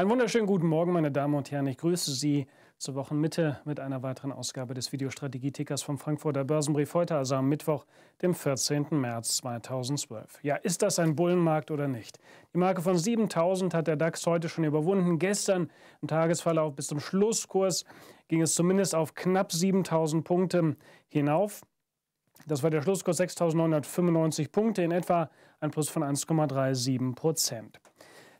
Einen wunderschönen guten Morgen, meine Damen und Herren. Ich grüße Sie zur Wochenmitte mit einer weiteren Ausgabe des Videostrategietickers vom Frankfurter Börsenbrief heute, also am Mittwoch, dem 14. März 2012. Ja, ist das ein Bullenmarkt oder nicht? Die Marke von 7000 hat der DAX heute schon überwunden. Gestern im Tagesverlauf bis zum Schlusskurs ging es zumindest auf knapp 7000 Punkte hinauf. Das war der Schlusskurs 6.995 Punkte in etwa, ein Plus von 1,37 Prozent.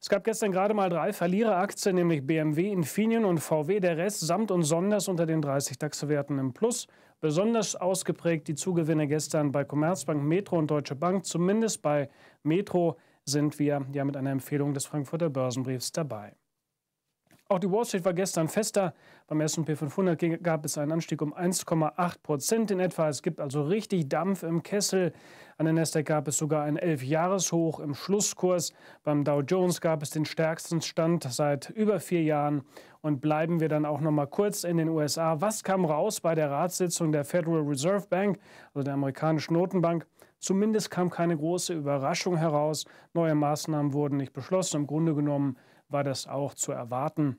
Es gab gestern gerade mal drei Verliereraktien, nämlich BMW, Infineon und VW. Der Rest samt und sonders unter den 30 DAX-Werten im Plus. Besonders ausgeprägt die Zugewinne gestern bei Commerzbank, Metro und Deutsche Bank. Zumindest bei Metro sind wir ja mit einer Empfehlung des Frankfurter Börsenbriefs dabei. Auch die Wall Street war gestern fester. Beim S&P 500 gab es einen Anstieg um 1,8 Prozent in etwa. Es gibt also richtig Dampf im Kessel. An der Nasdaq gab es sogar ein Elfjahreshoch im Schlusskurs. Beim Dow Jones gab es den stärksten Stand seit über vier Jahren. Und bleiben wir dann auch noch mal kurz in den USA. Was kam raus bei der Ratssitzung der Federal Reserve Bank, also der amerikanischen Notenbank? Zumindest kam keine große Überraschung heraus. Neue Maßnahmen wurden nicht beschlossen. Im Grunde genommen war das auch zu erwarten.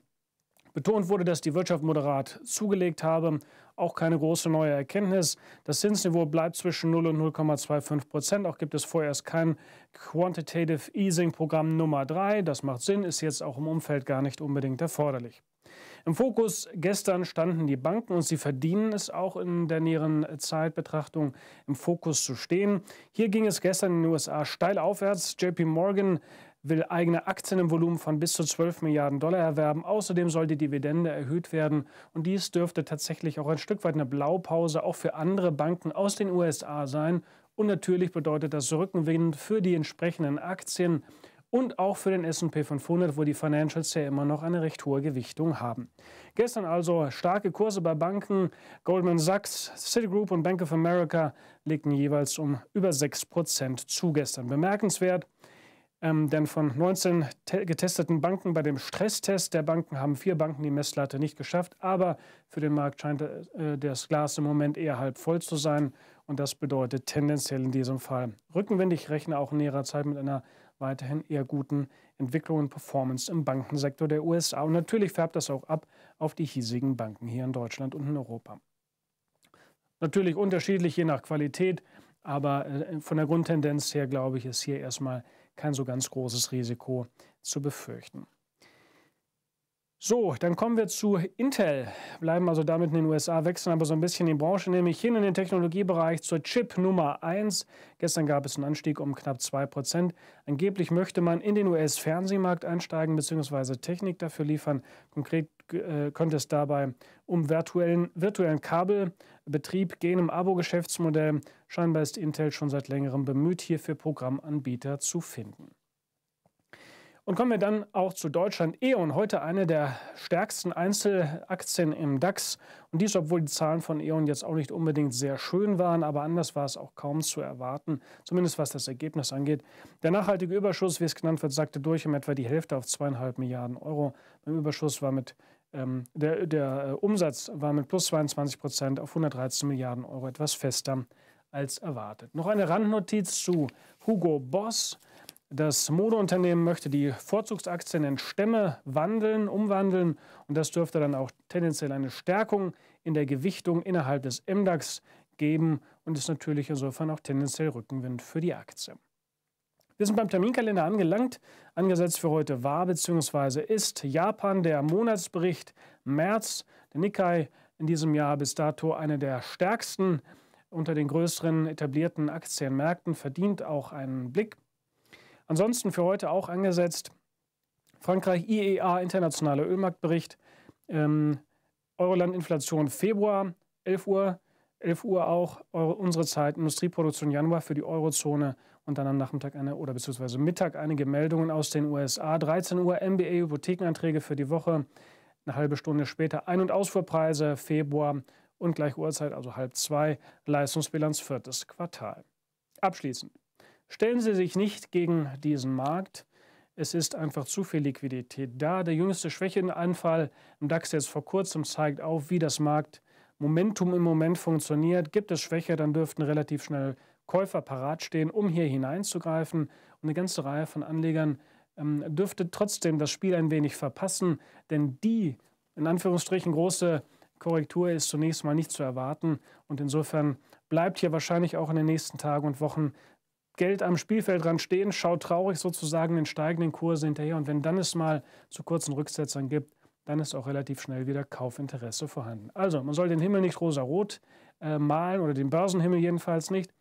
Betont wurde, dass die Wirtschaft moderat zugelegt habe. Auch keine große neue Erkenntnis. Das Zinsniveau bleibt zwischen 0 und 0,25 Prozent. Auch gibt es vorerst kein Quantitative Easing Programm Nummer 3. Das macht Sinn, ist jetzt auch im Umfeld gar nicht unbedingt erforderlich. Im Fokus gestern standen die Banken und sie verdienen es auch in der näheren Zeitbetrachtung im Fokus zu stehen. Hier ging es gestern in den USA steil aufwärts. JP Morgan will eigene Aktien im Volumen von bis zu 12 Milliarden Dollar erwerben. Außerdem soll die Dividende erhöht werden. Und dies dürfte tatsächlich auch ein Stück weit eine Blaupause auch für andere Banken aus den USA sein. Und natürlich bedeutet das Rückenwind für die entsprechenden Aktien und auch für den S&P 500, wo die Financials ja immer noch eine recht hohe Gewichtung haben. Gestern also starke Kurse bei Banken. Goldman Sachs, Citigroup und Bank of America legten jeweils um über 6% zu gestern. Bemerkenswert. Ähm, denn von 19 getesteten Banken bei dem Stresstest der Banken haben vier Banken die Messlatte nicht geschafft. Aber für den Markt scheint äh, das Glas im Moment eher halb voll zu sein. Und das bedeutet tendenziell in diesem Fall rückenwind. Ich rechne auch in näherer Zeit mit einer weiterhin eher guten Entwicklung und Performance im Bankensektor der USA. Und natürlich färbt das auch ab auf die hiesigen Banken hier in Deutschland und in Europa. Natürlich unterschiedlich je nach Qualität. Aber äh, von der Grundtendenz her, glaube ich, ist hier erstmal kein so ganz großes Risiko zu befürchten. So, dann kommen wir zu Intel. Bleiben also damit in den USA, wechseln aber so ein bisschen die Branche, nämlich hin in den Technologiebereich zur Chip Nummer 1. Gestern gab es einen Anstieg um knapp 2%. Angeblich möchte man in den US-Fernsehmarkt einsteigen bzw. Technik dafür liefern. Konkret äh, könnte es dabei um virtuellen, virtuellen Kabelbetrieb gehen im Abo-Geschäftsmodell. Scheinbar ist Intel schon seit längerem bemüht, hierfür Programmanbieter zu finden. Und kommen wir dann auch zu Deutschland. E.ON, heute eine der stärksten Einzelaktien im DAX. Und dies, obwohl die Zahlen von E.ON jetzt auch nicht unbedingt sehr schön waren, aber anders war es auch kaum zu erwarten, zumindest was das Ergebnis angeht. Der nachhaltige Überschuss, wie es genannt wird, sagte durch um etwa die Hälfte auf zweieinhalb Milliarden Euro. Beim Überschuss war mit ähm, der, der äh, Umsatz war mit plus 22 Prozent auf 113 Milliarden Euro etwas fester als erwartet. Noch eine Randnotiz zu Hugo Boss. Das Modeunternehmen möchte die Vorzugsaktien in Stämme wandeln, umwandeln und das dürfte dann auch tendenziell eine Stärkung in der Gewichtung innerhalb des MDAX geben und ist natürlich insofern auch tendenziell Rückenwind für die Aktie. Wir sind beim Terminkalender angelangt. Angesetzt für heute war bzw. ist Japan der Monatsbericht März. Der Nikkei in diesem Jahr bis dato eine der stärksten unter den größeren etablierten Aktienmärkten, verdient auch einen Blick. Ansonsten für heute auch angesetzt Frankreich IEA internationaler Ölmarktbericht, ähm, Euroland Inflation Februar 11 Uhr, 11 Uhr auch Euro, unsere Zeit, Industrieproduktion Januar für die Eurozone und dann am Nachmittag eine oder beziehungsweise Mittag einige Meldungen aus den USA. 13 Uhr MBA Hypothekenanträge für die Woche. Eine halbe Stunde später Ein- und Ausfuhrpreise Februar und gleich Uhrzeit, also halb zwei, Leistungsbilanz viertes Quartal. Abschließend. Stellen Sie sich nicht gegen diesen Markt. Es ist einfach zu viel Liquidität da. Der jüngste Schwächenanfall im DAX jetzt vor kurzem zeigt auf, wie das Markt Momentum im Moment funktioniert. Gibt es Schwäche, dann dürften relativ schnell Käufer parat stehen, um hier hineinzugreifen. Und eine ganze Reihe von Anlegern ähm, dürfte trotzdem das Spiel ein wenig verpassen, denn die in Anführungsstrichen große Korrektur ist zunächst mal nicht zu erwarten. Und insofern bleibt hier wahrscheinlich auch in den nächsten Tagen und Wochen Geld am Spielfeldrand stehen, schaut traurig sozusagen den steigenden Kurse hinterher. Und wenn dann es mal zu kurzen Rücksetzern gibt, dann ist auch relativ schnell wieder Kaufinteresse vorhanden. Also, man soll den Himmel nicht rosarot äh, malen oder den Börsenhimmel jedenfalls nicht.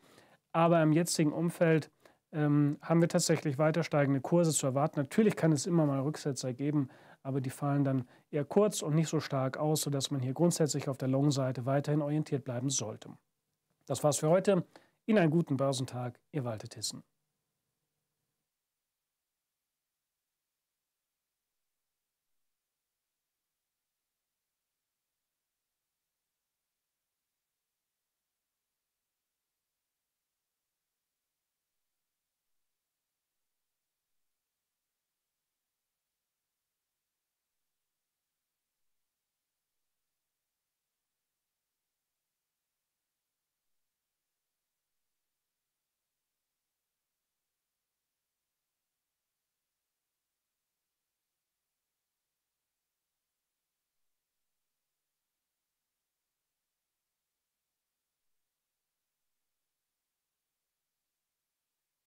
Aber im jetzigen Umfeld ähm, haben wir tatsächlich weiter steigende Kurse zu erwarten. Natürlich kann es immer mal Rücksetzer geben, aber die fallen dann eher kurz und nicht so stark aus, sodass man hier grundsätzlich auf der Long-Seite weiterhin orientiert bleiben sollte. Das war's für heute. Ihnen einen guten Börsentag, Ihr Walter Tissen.